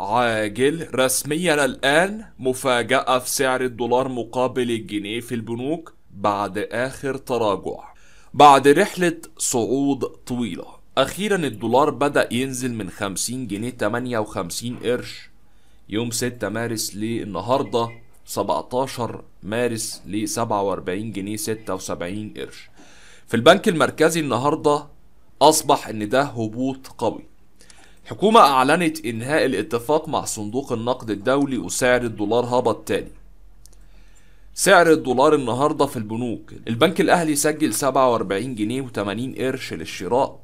عاجل رسميا الآن مفاجأة في سعر الدولار مقابل الجنيه في البنوك بعد آخر تراجع بعد رحلة صعود طويلة أخيرا الدولار بدأ ينزل من 50 جنيه 58 قرش يوم 6 مارس للنهاردة 17 مارس ل 47 جنيه 76 قرش في البنك المركزي النهاردة أصبح إن ده هبوط قوي حكومة أعلنت إنهاء الاتفاق مع صندوق النقد الدولي وسعر الدولار هبط تاني سعر الدولار النهاردة في البنوك البنك الأهلي سجل 47 جنيه و80 قرش للشراء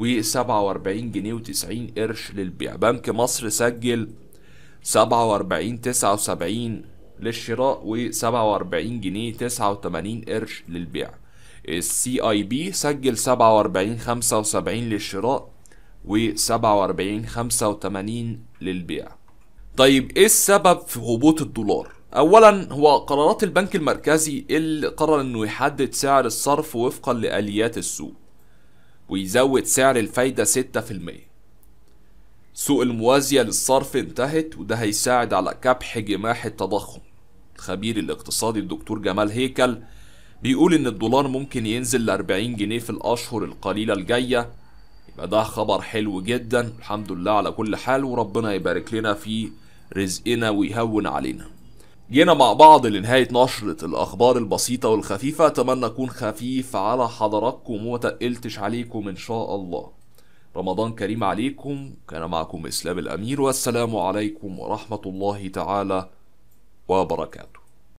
و47 جنيه و90 قرش للبيع بنك مصر سجل 47 79 للشراء و47 جنيه 89 قرش للبيع السي اي بي سجل 47 75 للشراء و47 85 للبيع طيب ايه السبب في هبوط الدولار اولا هو قرارات البنك المركزي اللي قرر انه يحدد سعر الصرف وفقا لآليات السوق ويزود سعر الفايدة 6% سوق الموازية للصرف انتهت وده هيساعد على كبح جماح التضخم الخبير الاقتصادي الدكتور جمال هيكل بيقول ان الدولار ممكن ينزل ل 40 جنيه في الاشهر القليلة الجاية ده خبر حلو جدا الحمد لله على كل حال وربنا يبارك لنا في رزقنا ويهون علينا جينا مع بعض لنهاية نشرة الأخبار البسيطة والخفيفة أتمنى أكون خفيف على حضراتكم ومتقلتش عليكم إن شاء الله رمضان كريم عليكم كان معكم إسلام الأمير والسلام عليكم ورحمة الله تعالى وبركاته